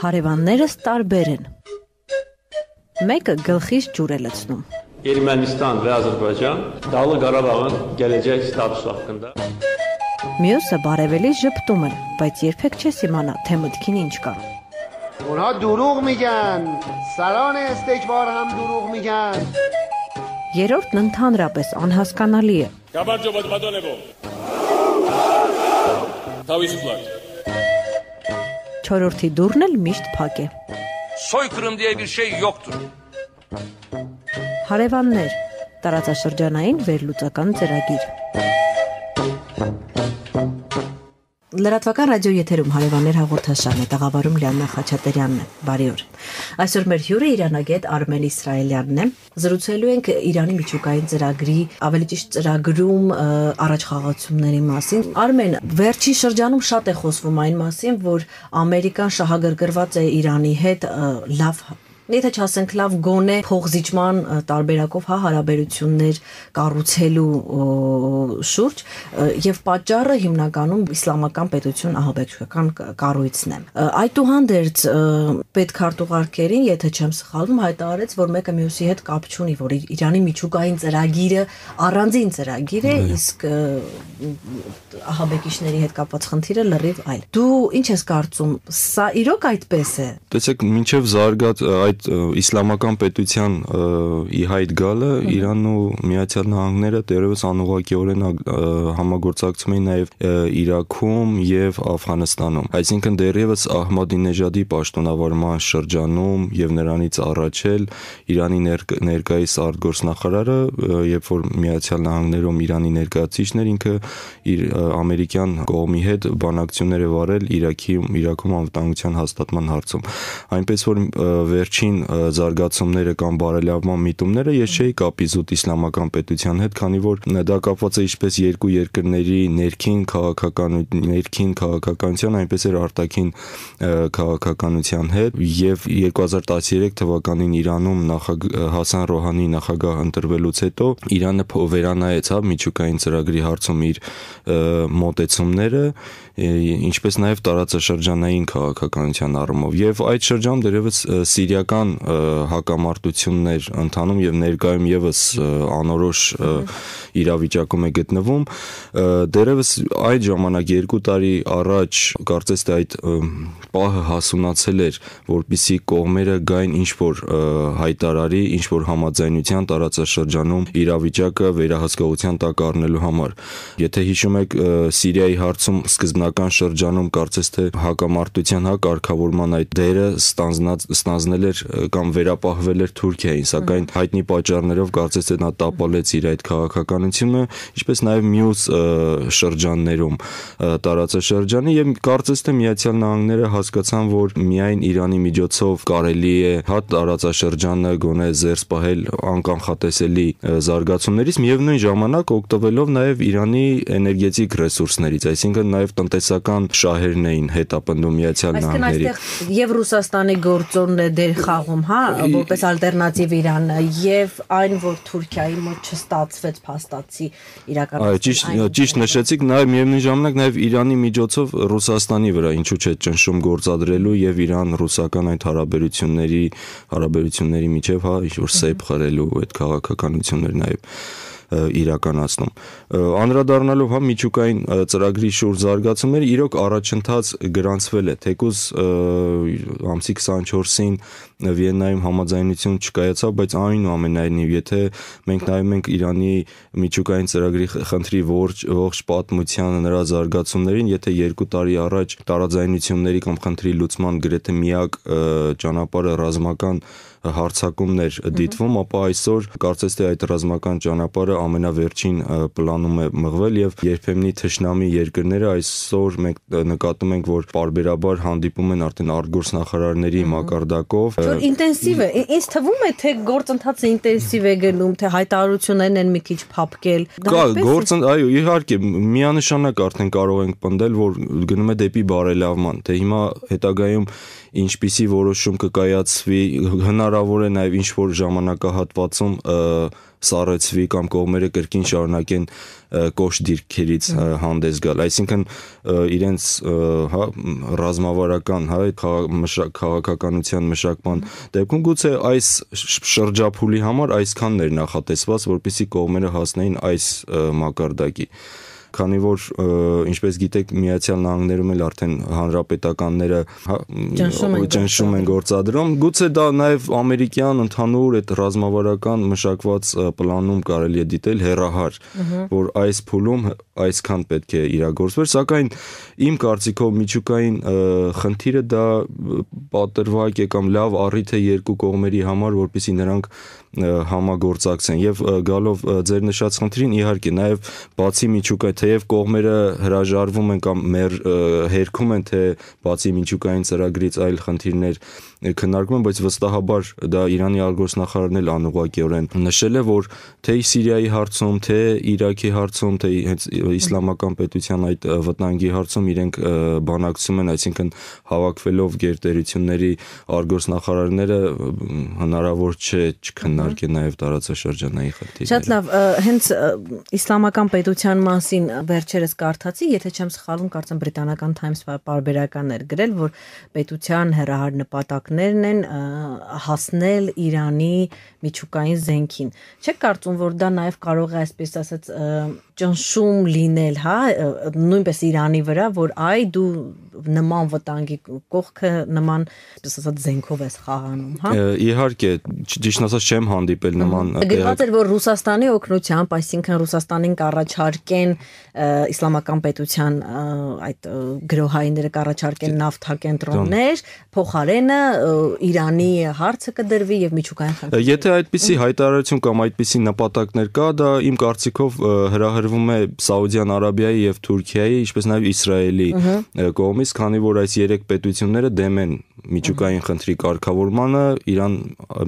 Հարևաններս տարբեր են։ Մեկը գլխից ջուր է լցնում։ Ermənistan və Azərbaycan Dağlıq Qarabağın gələcək statusu haqqında Մյուսը բարևելի ճպտում են, բայց երբեք չես իմանա, թե մտքին ինչ կա։ Ունա դուրուղ միգան, սարան էստեջվար համ դուրուղ միգան։ Երրորդն ընդհանրապես անհասկանալի է։ Գաբարջո բադբադոնեբո։ Თავისუფლად 4-րդի դուռն էլ միշտ փակ է։ Soykırım diye bir şey yoktur. Հարևաններ՝ տարածաշրջանային վերլուծական ծրագիր։ Thank you Լրատվական ռադիո եթերում հարևաններ հաղորդաշարն է տաղավարում Լիաննա Խաչատրյանն է։ Բարի օր։ Այսօր մեր հյուրը Իրանագետ Արմեն Իսրայելյանն է։ Զրուցելու ենք Իրանի միջուկային ծրագրի, ավելի ճիշտ ծրագրում առաջխաղացումների մասին։ Արմեն, վերջին շրջանում շատ է խոսվում այն մասին, որ Ամերիկան շահագրգռված է Իրանի հետ լավ եթե չասենք լավ գոնե փողզիջման տարբերակով հա հարաբերություններ կառուցելու շուրջ եւ պատճառը հիմնականում իսլամական պետություն ահաբեկչական կառույցն է։ Այդուհանդերձ պետք քարտուղարքերին, եթե չեմ սխալվում, հայտարարեց, որ մեկը մյուսի հետ կապ չունի, որ Իրանի միջուկային ծրագիրը առանձին ծրագիր է, իսկ ահաբեկիչների հետ կապված խնդիրը լրիվ այլ։ Դու ինչ ես կարծում, սա իրոք այդպես է։ Տեսեք, մինչև զարգած այդ այդ իսլամական պետության ի հայտ գալը Իրանն ու Միացյալ Նահանգները դերևս անուղակիորեն համագործակցում էին նաև Իրաքում եւ Աֆղանստանում։ Այսինքն դերևս Ահմադինեջադի պաշտոնավարման շրջանում եւ նրանից առաջ էլ Իրանի ներկայիս արտգործնախարարը, երբ որ Միացյալ Նահանգներում Իրանի ներկայացիչներ ինքը իր ամերիկյան կողմի հետ բանակցություններ է վարել Իրաքի Իրաքում անվտանգության հաստատման հարցում։ Այնպես որ վերջին առաջին զարգացումները կամ բարելավման միտումները ես չէի կապի զուտ իսլամական պետության հետ, քանի որ դա կապված է ինչպես երկու երկրների ներքին քաղաքական ներքին քաղաքականության, այնպես էլ արտաքին քաղաքականության հետ եւ 2013 թվականին Իրանում նախագ Հասան Ռոհանի նախագահ ընտրվելուց հետո Իրանը վերանայեց հա միջուկային ծրագրի հարցում իր մոտեցումները, ինչպես նաեւ տարածաշրջանային քաղաքականության առումով եւ այդ շրջան դերևս Սիրիա քաղաքական հակամարտություններ ընթանում եւ ներկայում եւս անորոշ իրավիճակում է գտնվում դերևս այդ ժամանակ 2 տարի առաջ կարծես թե այդ պահը հասունացել էր որբիսի կողմերը գային ինչ որ հայտարարի ինչ որ համաձայնության տարածաշրջանում իրավիճակը վերահսկողության տակ առնելու համար եթե հիշում եք Սիրիայի հարցում սկզբնական շրջանում կարծես թե հակամարտության հա կարգավորման այդ դերը ստանձնած ստանձնել էր էր կամ վերապահվել էր Թուրքիային, սակայն հայտնի պատճառներով կարծես թե նա տապալեց իր այդ քաղաքականությունը, ինչպես նաև մյուս շրջաններում տարածած շրջանի եւ կարծես թե Միացյալ Նահանգները հասկացան, որ միայն Իրանի միջոցով կարելի է հա տարածաշրջանը գոնե զերծ պահել անկանխատեսելի զարգացումներից, միևնույն ժամանակ օգտվելով նաև Իրանի էներգետիկ ռեսուրսներից, այսինքն նաև տնտեսական շահերն էին հետապնդում Միացյալ Նահանգների։ Այսինքն այստեղ եւ Ռուսաստանի գործոնն է դեր խաղում, հա, որպես ալտերնատիվ Իրանը եւ այն, որ Թուրքիայի մոտ չստացվեց փաստացի իրականացում։ Ճիշտ, ճիշտ նշեցիք, նաեւ միևնույն ժամանակ նաեւ Իրանի միջոցով Ռուսաստանի վրա ինչու՞ չէ ճնշում գործադրելու եւ Իրան-ռուսական այդ հարաբերությունների հարաբերությունների միջև, հա, ինչ որ սեփ խրելու այդ քաղաքականություններ նաեւ իրականացնում։ Անդրադառնալով հա միջուկային ծրագրի շուրջ զարգացումներ, իրոք առաջընթաց գրանցվել է, թեկուզ ամսի 24-ին Վիեննայում համաձայնություն չկայացավ, բայց այնուամենայնիվ, եթե մենք նայում ենք Իրանի միջուկային ծրագրի խնդրի ողջ ողջ պատմությանը նրա զարգացումներին, եթե 2 տարի առաջ տարաձայնությունների կամ խնդրի լուծման գրեթե միակ ճանապարհը ռազմական հարցակումներ դիտվում, ապա այսօր կարծես թե այդ ռազմական ճանապարհը ամենավերջին պլանում է մղվել եւ երբեմնի թշնամի երկրները այսօր մենք նկատում ենք, որ parberabar հանդիպում են արդեն արտգործնախարարների մակարդակով։ Որ ինտենսիվ է, ինձ թվում է, թե գործընթացը ինտենսիվ է գնում, թե հայտարարություններն են մի քիչ փապկել։ Կա գործն, այո, իհարկե, միանշանակ արդեն կարող ենք պնդել, որ գնում է դեպի բարելավման, թե հիմա հետագայում ինչպիսի որոշում կկայացվի, հնարավոր է նաև ինչ որ ժամանակահատվածում սառեցվի կամ կողմերը կրկին շարունակեն կոշ դիրքերից հանդես գալ։ Այսինքն իրենց հա ռազմավարական, հա այդ քաղաքականության մշակման դեպքում գուցե այս շրջափուլի համար այսքանն էր նախատեսված, որպիսի կողմերը հասնեին այս մակարդակի։ Ա, քանի որ ինչպես գիտեք Միացյալ Նահանգներում էլ արդեն հանրապետականները հա, ճնշում են գործադրում գուցե դա նաև ամերիկյան ընդհանուր այդ ռազմավարական մշակված պլանում կարելի է դիտել հերահար որ այս փուլում այսքան պետք է իրագործվեր, սակայն իմ կարծիքով միջուկային խնդիրը դա պատրվակ է կամ լավ առիթ է երկու կողմերի համար, որpիսի նրանք համագործակցեն եւ գալով ձեր նշած խնդրին իհարկե նաեւ բացի միջուկայ թեև կողմերը հրաժարվում են կամ մեր հերքում են թե բացի միջուկային ծրագրից այլ խնդիրներ քննարկում են, բայց վստահաբար դա Իրանի արգոսնախարարն էլ անուղակիորեն նշել է, որ թե Սիրիայի հարցում, թե Իրաքի հարցում, թե հենց իսլամական պետության այդ վտանգի հարցում իրենք բանակցում են, այսինքն հավաքվելով գերտերությունների արգորսնախարարները հնարավոր չէ չքննարկեն նաև տարածաշրջանային խնդիրները։ Շատ լավ, հենց իսլամական պետության մասին վերջերս կարդացի, եթե չեմ սխալվում, կարծեմ բրիտանական Times-ը բարբերական էր գրել, որ պետության հերահար նպատակներն են հասնել Իրանի միջուկային զենքին։ Չեք կարծում, որ դա նաև կարող է այսպես ասած ճնշում լինել, հա, նույնպես Իրանի վրա, որ այ դու նման վտանգի կողքը նման, ասես ասած, զենքով ես խաղանում, հա։ Իհարկե, ճիշտ ասած չեմ հանդիպել նման։ Գտած էր, որ Ռուսաստանի օկնությամբ, այսինքն Ռուսաստանին կառաջարկեն իսլամական պետության այդ գրոհայինները կառաջարկեն նավթակենտրոններ, փոխարենը Իրանի հարցը կդրվի եւ միջուկային խնդիրը։ Եթե այդպիսի հայտարարություն կամ այդպիսի նպատակներ կա, դա իմ կարծիքով հրահր ընտրվում է Սաուդյան Արաբիայի եւ Թուրքիայի, ինչպես նաեւ Իսրայելի կողմից, քանի որ այս երեք պետությունները դեմ են միջուկային խնդրի կարգավորմանը Իրան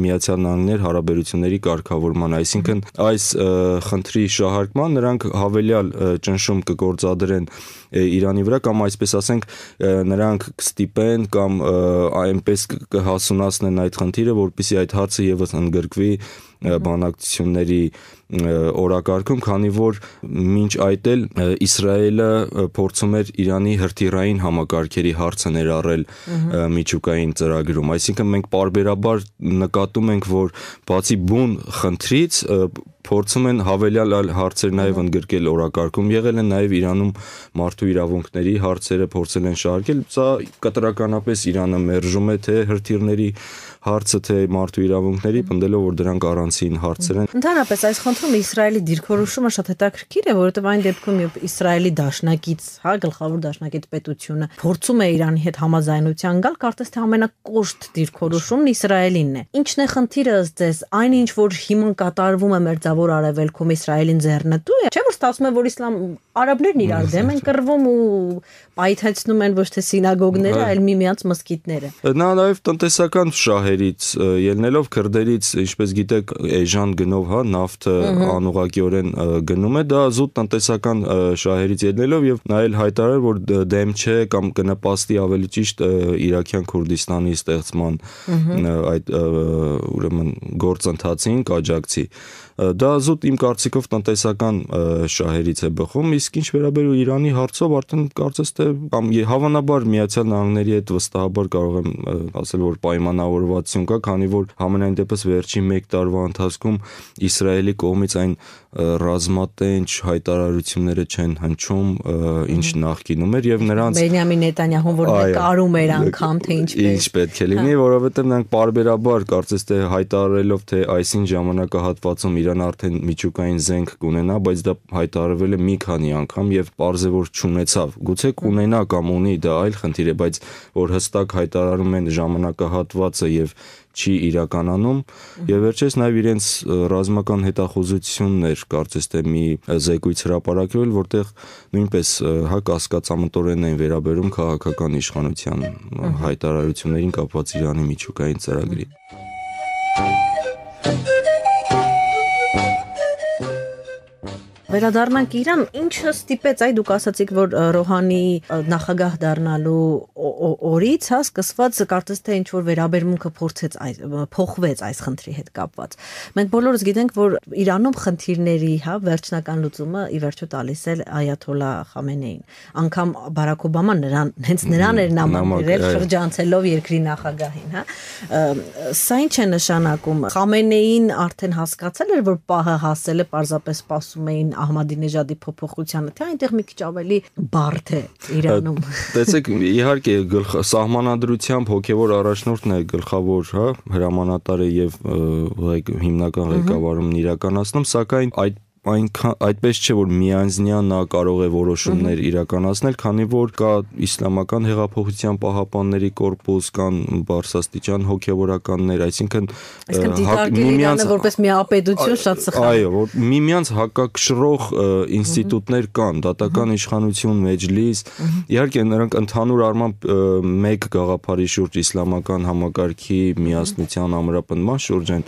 Միացյալ Նահանգներ հարաբերությունների կարգավորմանը, այսինքն այս խնդրի շահարկման նրանք հավելյալ ճնշում կգործադրեն Իրանի վրա կամ այսպես ասենք նրանք կստիպեն կամ այնպես կհասունացնեն այդ խնդիրը, որpիսի այդ հարցը եւս ընդգրկվի բանակցությունների օրակարգում, քանի որ մինչ այդ էլ Իսրայելը փորձում էր Իրանի հրթիռային համակարգերի հարցը ներառել միջուկ միջուկային ծրագրում, այսինքն մենք parberabar նկատում ենք, որ բացի բուն խնդրից փորձում են հավելյալ այլ հարցեր նաև ընդգրկել օրակարգում։ Եղել են նաև Իրանում մարդու իրավունքների հարցերը փորձել են շարքել։ Սա կտրականապես Իրանը մերժում է թե հրթիռների հարցը թե մարդու իրավունքների, պնդելով որ դրանք առանցին հարցեր են։ Ընդհանրապես այս խնդրում Իսրայելի դիրքորոշումը շատ հետաքրքիր է, որովհետև այն դեպքում, երբ Իսրայելի դաշնակից, հա, գլխավոր դաշնակից պետությունը փորձում է Իրանի հետ համաձայնության գալ, կարծես թե ամենակոշտ դիրքորոշումն Իսրայելինն է։ Ինչն է խնդիրը ըստ ձեզ, այն ինչ որ հիմն կատարվում է մերձավոր արևելքում Իսրայելին ձեռնտու է, չէ՞ որ ստացվում է որ իսլամ արաբներն իրար դեմ են կռվում ու պայթեցնում են ոչ թե սինագոգները, այլ միմյանց մսկիտները։ Նա նաև տնտեսական շահ է շահերից ելնելով քրդերից, ինչպես գիտեք, էժան գնով, հա, նավթը անուղակիորեն գնում է, դա զուտ տնտեսական շահերից ելնելով եւ նայել հայտարարել, որ դեմ չէ կամ կնպաստի ավելի ճիշտ Իրաքյան Քուրդիստանի ստեղծման այդ ուրեմն գործընթացին կաջակցի դա զուտ իմ կարծիքով տնտեսական շահերից է բխում, իսկ ինչ վերաբերում Իրանի հարցով արդեն կարծես թե կամ հավանաբար Միացյալ Նահանգների հետ վստահաբար կարող եմ ասել, որ պայմանավորված պատմվածություն կա, քանի որ համենայն դեպս վերջին 1 տարվա ընթացքում Իսրայելի կողմից այն ռազմատենչ հայտարարությունները չեն հնչում, ինչ նախկինում էր եւ նրանց Բենյամին Նետանյահուն որ նկարում էր անգամ թե ինչպես ինչ պետք է լինի, հա։ որովհետեւ նրանք բարբերաբար կարծես թե հայտարարելով թե այսին ժամանակահատվածում Իրան արդեն միջուկային զենք կունենա, բայց դա հայտարարվել է մի քանի անգամ եւ parze որ չունեցավ։ Գուցե հա։ կունենա կամ ունի, դա այլ խնդիր է, բայց որ հստակ հայտարարում են ժամանակահատվածը եւ չի իրականանում եւ վերջերս նաեւ իրենց ռազմական հետախուզություններ կարծես թե մի զեկույց հրապարակվել, որտեղ նույնպես հա կասկածամտորեն են վերաբերում քաղաքական իշխանության հայտարարություններին կապված Իրանի միջուկային ծրագրին։ Thank you Վերադառնանք Իրան, ինչը ստիպեց, այ դուք ասացիք, որ Ռոհանի նախագահ դառնալու օրից, հա, սկսված կարծես թե ինչ որ վերաբերմունքը փորձեց այս փոխվեց այս խնդրի հետ կապված։ Մենք բոլորս գիտենք, որ Իրանում խնդիրների, հա, վերջնական լուծումը ի վերջո տալիս է Այաթոլա Խամենեին։ Անկամ Բարակ Օբաման նրան հենց նրան էր նամակել շրջանցելով երկրի նախագահին, հա։ Սա ինչ է նշանակում։ Խամենեին արդեն հասկացել էր, որ պահը հասել է, պարզապես սպասում էին Ահմադինեջադի փոփոխությանը, թե այնտեղ մի քիչ ավելի բարդ է Իրանում։ Տեսեք, իհարկե սահմանադրությամբ հոգևոր առաջնորդն է գլխավոր, հա, հրամանատարը եւ հիմնական ղեկավարումն իրականացնում, սակայն այդ այնքան այդպես չէ որ միանձնյա նա կարող է որոշումներ իրականացնել, քանի որ կա իսլամական հեղափոխության պահապանների կորպուս, կան բարսաստիճան հոգևորականներ, այսինքն հա- միմյանց որպես միապետություն շատ սխալ։ Այո, որ միմյանց հակակշռող ինստիտուտներ կան, դատական իշխանություն, մեջլիս, իհարկե նրանք ընդհանուր առմամբ մեկ գաղափարի շուրջ իսլամական համակարգի միասնության ամրապնդման շուրջ են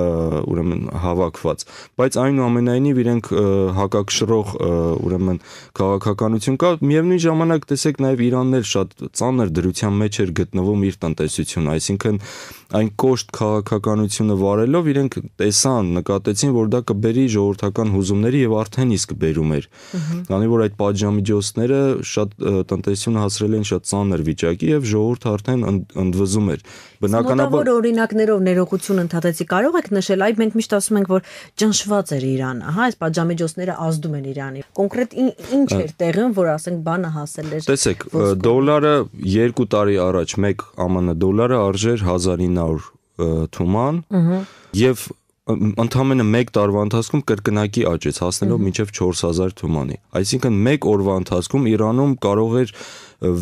ուրեմն հավաքված, բայց այնուամենայնիվ քանի իրենք հակակշռող ուրեմն քաղաքականություն կա, միևնույն ժամանակ տեսեք նաև Իրանն էլ շատ ծանր դրության մեջ էր գտնվում իր տնտեսությունը, այսինքն այն կոշտ քաղաքականությունը վարելով իրենք տեսան, նկատեցին, որ դա կբերի ժողովրդական հուզումների եւ արդեն իսկ բերում էր։ Քանի որ այդ պատժամիջոցները շատ տնտեսությունը հասրել են շատ ծանր վիճակի եւ ժողովուրդը արդեն ընդվզում էր։ Բնականաբար օրինակներով ներողություն ընդհատեցի կարող եք նշել, այ մենք միշտ ասում ենք որ ճնշված էր Իրանը, հա ահա այս պատժամիջոցները ազդում են Իրանին։ Կոնկրետ ինչ էր տեղում, որ ասենք բանը հասել էր։ Տեսեք, դոլարը 2 տարի առաջ 1 ԱՄՆ դոլարը արժեր 1900 թուման։ Եվ ընդամենը 1 տարվա ընթացքում կրկնակի աճեց հասնելով մինչև 4000 թումանի։ Այսինքն 1 օրվա ընթացքում Իրանում կարող էր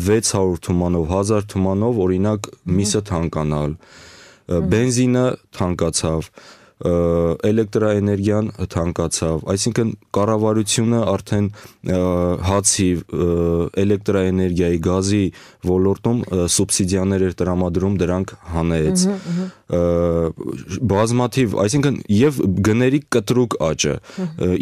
600 թումանով, 1000 թումանով օրինակ միսը թանկանալ, բենզինը թանկացավ, էլեկտրաէներգիան հթանկացավ, այսինքն կառավարությունը արդեն հացի, էլեկտրաէներգիայի, գազի ոլորտում սուբսիդիաներ էր տրամադրում դրանք հանեց։ Բազմաթիվ, այսինքն եւ գների կտրուկ աճը,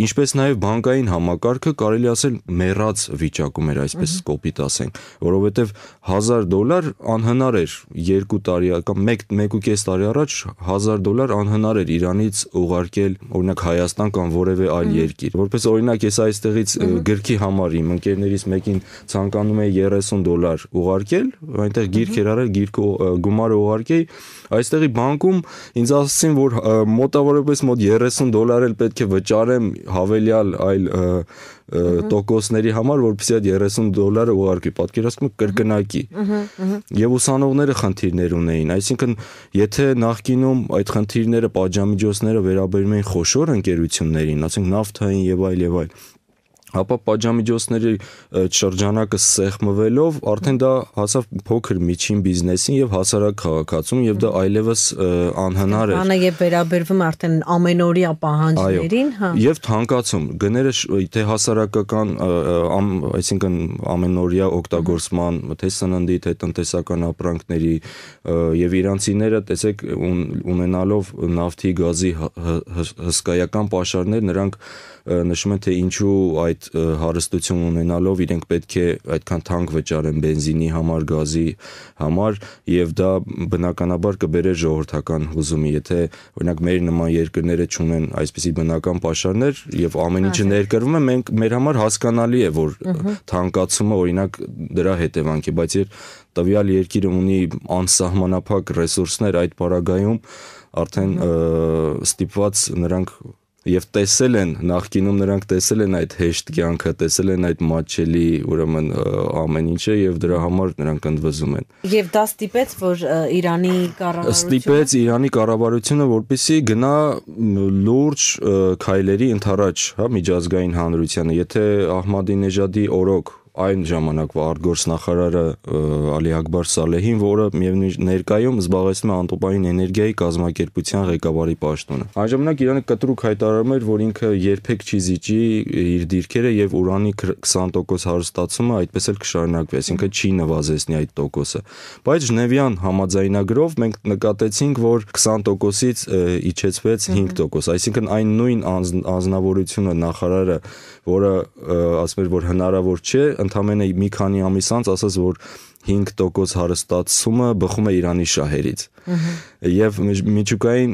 ինչպես նաեւ բանկային համակարգը կարելի ասել մեռած վիճակում էր, այսպես կոպիտ ասենք, որովհետեւ 1000 դոլար անհնար էր 2 տարի կամ 1 1.5 տարի առաջ 1000 դոլար անհնար էր իր Իրանից ուղարկել օրինակ Հայաստան կամ որևէ այլ երկիր։ Որպես օրինակ ես այստեղից գրքի համար իմ ընկերներից մեկին ցանկանում էի 30 դոլար ուղարկել, այնտեղ գիրք էր արել, գիրքը գումարը ուղարկեի, այստեղի բանկում ինձ ասացին, որ մոտավորապես մոտ 30 դոլար էլ պետք է վճարեմ հավելյալ այլ տոկոսների համար, որպեսզի այդ 30 դոլարը ուղարկի, պատկերացնում եք կրկնակի։ Եվ ուսանողները խնդիրներ ունեին, այսինքն եթե նախկինում այդ խնդիրները պատժամի միջոցները վերաբերում էին խոշոր ընկերություններին, ասենք նավթային եւ այլ եւ այլ, այլ ապա պատժամիջոցների շրջանակը սեղմվելով արդեն դա հասավ փոքր միջին բիզնեսին եւ հասարակ քաղաքացուն եւ դա այլևս անհնար էր։ Բանը եւ վերաբերվում արդեն ամենօրյա պահանջներին, հա։ Եվ թանկացում գները թե հասարակական, այսինքն ամենօրյա օգտագործման, թե սննդի, թե տնտեսական ապրանքների եւ իրանցիները, տեսեք, ունենալով նավթի, գազի հսկայական պաշարներ, նրանք նշում են թե ինչու այդ այդ հարստություն ունենալով իրենք պետք է այդքան թանկ վճարեն բենզինի համար, գազի համար եւ դա բնականաբար կբերեր ժողովրդական հուզումի, եթե օրինակ մեր նման երկրները չունեն այսպիսի բնական պաշարներ եւ ամեն ինչը ներկրվում է, մենք մեր համար հասկանալի է, որ թանկացումը օրինակ դրա հետևանք է, բայց երբ տվյալ երկիրը ունի անսահմանափակ ռեսուրսներ այդ պարագայում, արդեն ստիպված նրանք եւ տեսել են նախկինում նրանք տեսել են այդ հեշտ կյանքը, տեսել են այդ մաչելի, ուրեմն ամեն ինչը եւ դրա համար նրանք ընդվզում են։ Եվ դա ստիպեց, որ Իրանի կառավարությունը ստիպեց Իրանի կառավարությունը, որպեսզի գնա լուրջ քայլերի ընդառաջ, հա, միջազգային հանրությանը, եթե Ահմադինեջադի օրոք այն ժամանակվա արտգործնախարարը Ալի Ակբար Սալեհին, որը միևնույն ներկայում զբաղեցնում է անտոպային էներգիայի կազմակերպության ղեկավարի պաշտոնը։ Այն ժամանակ Իրանը կտրուկ հայտարարում էր, որ ինքը երբեք չի զիջի իր դիրքերը եւ ուրանի 20% հարստացումը այդպես էլ կշարունակվի, ինքը չի նվազեցնի այդ տոկոսը։ Բայց Ժնևյան համաձայնագրով մենք նկատեցինք, որ 20%-ից իջեցվեց 5%, այսինքն այն նույն անձնավորությունը նախարարը, որը ասում էր, որ հնարավոր չէ ընդամենը մի քանի ամիս անց ասաց, որ 5% հարստացումը բխում է Իրանի շահերից։ Եվ միջուկային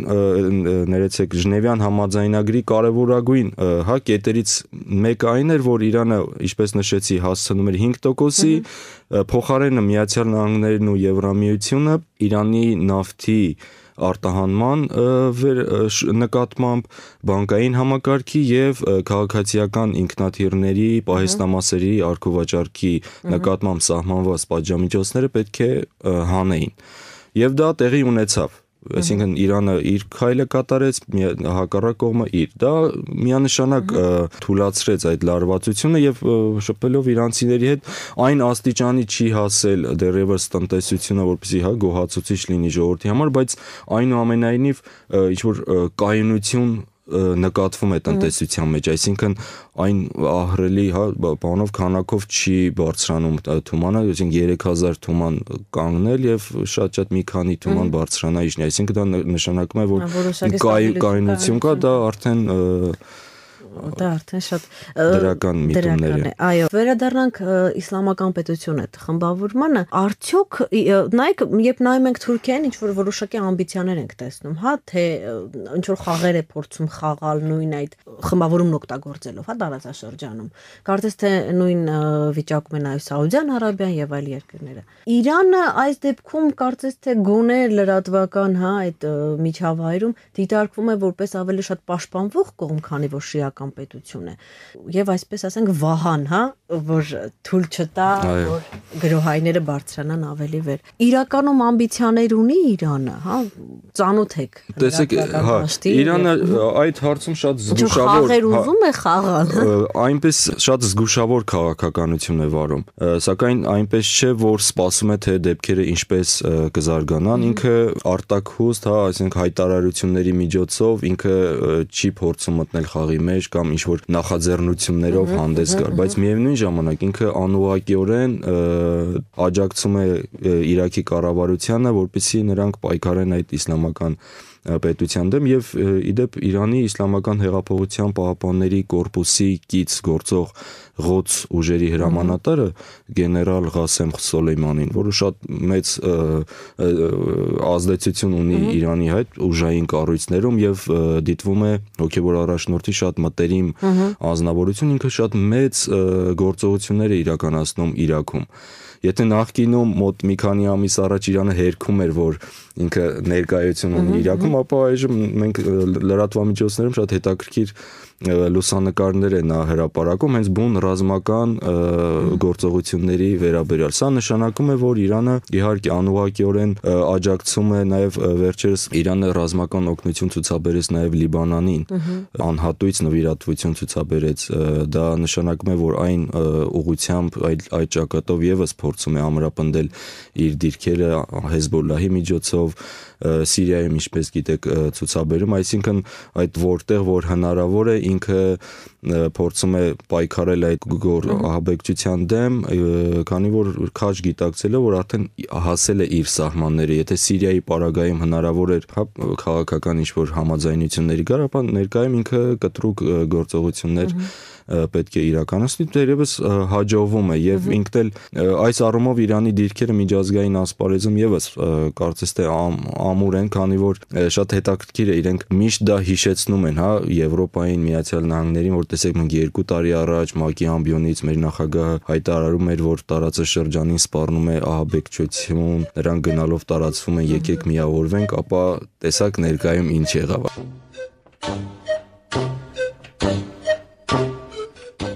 ներեցեք Ժնևյան համաձայնագրի կարևորագույն հա կետերից մեկը այն էր, որ Իրանը, ինչպես նշեցի, հասցնում էր 5%-ի, փոխարենը Միացյալ Նահանգներն ու Եվրամիությունը Իրանի նավթի և արտահանման վեր նկատմամբ բանկային համակարգի եւ քաղաքացիական ինքնաթիռների պահեստամասերի արխիվաճարքի նկատմամբ սահմանված պատժամիջոցները պետք է հանեին։ Եվ դա տեղի ունեցավ այսինքն Իրանը իր քայլը կատարեց, հակառակ կողմը իր։ Դա միանշանակ թույլատրեց այդ լարվածությունը եւ շփելով իրանցիների հետ այն աստիճանի չի հասել դեռևս տնտեսությունը, որպեսզի հա գոհացուցիչ լինի ժողովրդի համար, բայց այնուամենայնիվ ինչ որ կայունություն նկատվում է տնտեսության մեջ, այսինքն այն ահրելի, հա, բանով քանակով չի բարձրանում թումանը, այսինքն 3000 թուման կանգնել եւ շատ-շատ մի քանի թուման բարձրանա իջնի, այսինքն դա նշանակում է, որ հա, կայունություն կա, դա արդեն Դա արդեն շատ դրական միտումներ է։ Այո, վերադառնանք իսլամական պետությունը խմբավորմանը, արդյոք նայեք, երբ նայում ենք Թուրքիան, ինչ որ որոշակի ամբիցիաներ ենք տեսնում, հա, թե ինչ որ խաղեր է փորձում խաղալ նույն այդ խմբավորումն օգտագործելով, հա, տարածաշրջանում։ Կարծես թե նույն վիճակում են այո Սաուդյան Արաբիան եւ այլ երկրները։ Իրանը այս դեպքում կարծես թե գոնե լրատվական, հա, այդ միջավայրում դիտարկվում է որպես ավելի շատ պաշտպանվող կողմ, քանի որ շիական քաղաքական պետություն է եւ այսպես ասենք վահան, հա, որ թույլ չտա, որ գրոհայինները բարձրանան ավելի վեր։ Իրականում ամբիցիաներ ունի Իրանը, հա, ծանոթ եք։ Տեսեք, հա, Իրանը այդ հարցում շատ զգուշավոր, հա, ուզում է խաղալ։ հա։ Այնպես շատ զգուշավոր քաղաքականություն է վարում, սակայն այնպես չէ, որ սպասում է թե դեպքերը ինչպես կզարգանան, ինքը արտակհուստ, հա, այսինքն հայտարարությունների միջոցով ինքը չի փորձում մտնել խաղի մեջ կամ ինչ որ նախաձեռնություններով հանդես գար, բայց միևնույն ժամանակ ինքը անուղակիորեն աջակցում է Իրաքի կառավարությանը, որպիսի նրանք պայքարեն այդ իսլամական պետության դեմ եւ իդեպ Իրանի իսլամական հեղափոխության պահապանների կորպուսի կից գործող ղոց ուժերի հրամանատարը գեներալ Ղասեմ Սոլեյմանին, որը շատ մեծ ազդեցություն ունի Իրանի հետ ուժային կառույցներում եւ դիտվում է հոգեբոր առաջնորդի շատ մտերիմ ազնվորություն, ինքը շատ մեծ գործողություններ է իրականացնում Իրաքում։ Եթե նախկինում մոտ մի քանի ամիս առաջ Իրանը հերքում էր, որ ինքը ներկայություն ունի Իրաքում, ապա այժմ մենք լրատվամիջոցներում շատ հետաքրքիր լուսանկարներ է նա հրապարակում հենց բուն ռազմական գործողությունների վերաբերյալ։ Սա նշանակում է, որ Իրանը իհարկե անուղակիորեն աջակցում է նաև վերջերս Իրանը ռազմական օգնություն ցուցաբերեց նաև Լիբանանին։ Անհատույց նվիրատվություն ցուցաբերեց։ Դա նշանակում է, որ այն ուղությամբ այդ այդ ճակատով եւս փորձում է ամրապնդել իր դիրքերը Հեզբոլլահի միջոցով Սիրիայում, ինչպես գիտեք, ցուցաբերում, այսինքն այդ որտեղ որ հնարավոր է ինքը փորձում է պայքարել այդ գոր ահաբեկչության դեմ, քանի որ քաջ գիտակցել է, որ արդեն հասել է իր սահմանները, եթե Սիրիայի պարագայում հնարավոր էր հա քաղաքական ինչ որ համաձայնությունների գար, ապա ներկայում ինքը կտրուկ գործողություններ mm -hmm պետք է իրականացնի, դերևս հաջողվում է եւ ինքն էլ այս առումով Իրանի դիրքերը միջազգային ասպարեզում եւս կարծես թե ամուր են, քանի որ շատ հետաքրքիր է իրենք միշտ դա հիշեցնում են, հա, Եվրոպային Միացյալ Նահանգներին, որ տեսեք մենք 2 տարի առաջ ՄԱԿ-ի ամբիոնից մեր նախագահը հայտարարում էր, որ տարածաշրջանին սպառնում է ահաբեկչություն, նրանք գնալով տարածվում են եկեք միավորվենք, ապա տեսակ ներկայում ինչ եղավ։ Thank you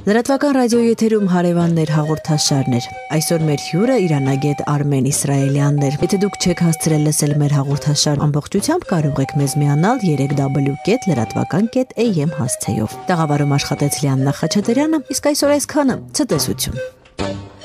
Լրատվական ռադիոյի եթերում հարևաններ հաղորդաշարներ։ Այսօր մեր հյուրը Իրանագետ Արմեն Իսրայելյանն Եթե դուք չեք հասցրել լսել մեր հաղորդաշար ամբողջությամբ, կարող եք մեզ միանալ 3w.lratakan.am հասցեով։ Տաղավարում աշխատեց Լիաննա Խաչատրյանը, իսկ այսօր այսքանը՝ ցտեսություն։